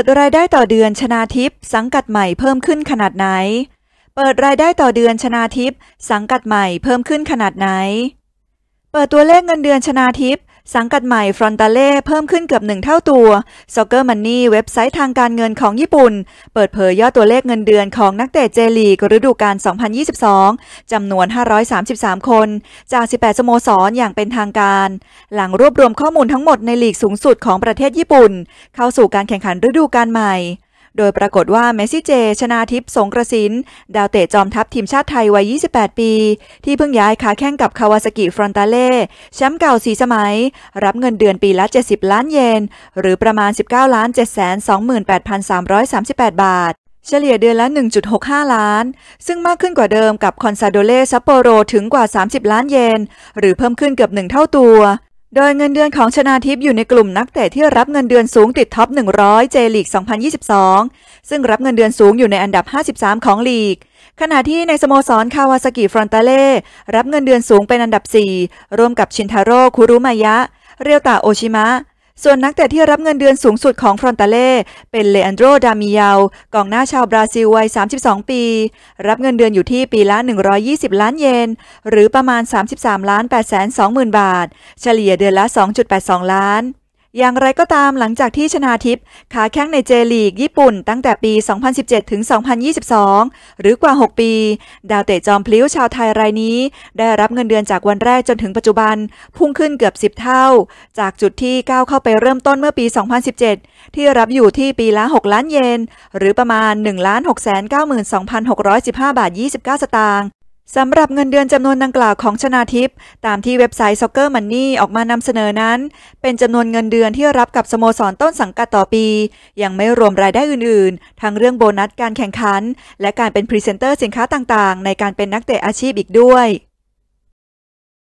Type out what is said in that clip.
ิดรายได้ต่อเดือนชนาทิพย์สังกัดใหม่เพิ่มขึ้นขนาดไหน เปิดรายได้ต่อเดือนชนาทิพย์สังกัดใหม่เพิ่มขึ้นขนาดไหน เปิดตัวเลขเงินเดือนชนาทิพย์สังกัดใหม่ฟรอนตาเล่เพิ่มขึ้นเกือบหนึ่งเท่าตัวเ o c ร์มันนี่เว็บไซต์ทางการเงินของญี่ปุ่น เปิดเผยยอดตัวเลขเงินเดือนของนักเตะเจลีกฤดูกาล 2022 จำนวน 533 คน จาก 18 สโมสรอย่างเป็นทางการ หลังรวบรวมข้อมูลทั้งหมดในลีกสูงสุดของประเทศญี่ปุ่น เข้าสู่การแข่งขันฤดูกาลใหม่โดยปรากฏว่าเมสซี่เจชนาทิพย์สงกระสินดาวเตะจอมทัพทีมชาติไทยวัย 28 ปี ที่เพิ่งย้ายขาแข้งกับคาวาสกิฟรอนตาเล่แชมป์เก่าสีสมัยรับเงินเดือนปีละ 70 ล้านเยน หรือประมาณ 19ล้าน7 2 8 3 3 8 บาท เฉลี่ยเดือนละ 1.65 ล้าน ซึ่งมากขึ้นกว่าเดิมกับคอนซาโดเลซัปโปโรถึงกว่า 30 ล้านเยน หรือเพิ่มขึ้นเกือบหนึ่งเท่าตัวโดยเงินเดือนของชนาทิพย์อยู่ในกลุ่มนักเตะที่รับเงินเดือนสูงติดท็อป 100 เจลีก 2022 ซึ่งรับเงินเดือนสูงอยู่ในอันดับ 53 ของลีก ขณะที่ในสโมสรคาวาซากิฟรอนตาเล่รับเงินเดือนสูงเป็นอันดับ 4 ร่วมกับชินทาโร่คุรุมายะ เรียวตาโอชิมะส่วนนักเตะที่รับเงินเดือนสูงสุดของฟรอนตาเล่เป็นเลอันโดรดามิยาวกองหน้าชาวบราซิลวัย 32 ปี รับเงินเดือนอยู่ที่ปีละ 120 ล้านเยน หรือประมาณ 33ล้าน8 2 0 0 0 0 บาท เฉลี่ยเดือนละ 2.82 ล้านอย่างไรก็ตามหลังจากที่ชนาทิพย์ขาแข้งในเจลีกญี่ปุ่นตั้งแต่ปี 2017ถึง2022 หรือกว่า 6 ปี ดาวเตะจอมพลิ้วชาวไทยรายนี้ ได้รับเงินเดือนจากวันแรกจนถึงปัจจุบันพุ่งขึ้นเกือบ 10 เท่า จากจุดที่ก้าวเข้าไปเริ่มต้นเมื่อปี 2017 ที่รับอยู่ที่ปีละ 6 ล้านเยน หรือประมาณ 1 6 9 2 6 1 5 บาท 29 สตางค์สำหรับเงินเดือนจำนวนดังกล่าวของชนาทิพย์ตามที่เว็บไซต์ Soccer Money ออกมานำเสนอนั้น เป็นจำนวนเงินเดือนที่รับกับสโมสรต้นสังกัดต่อปี ยังไม่รวมรายได้อื่นๆ ทั้งเรื่องโบนัสการแข่งขัน และการเป็นพรีเซนเตอร์สินค้าต่างๆ ในการเป็นนักเตะอาชีพอีกด้วย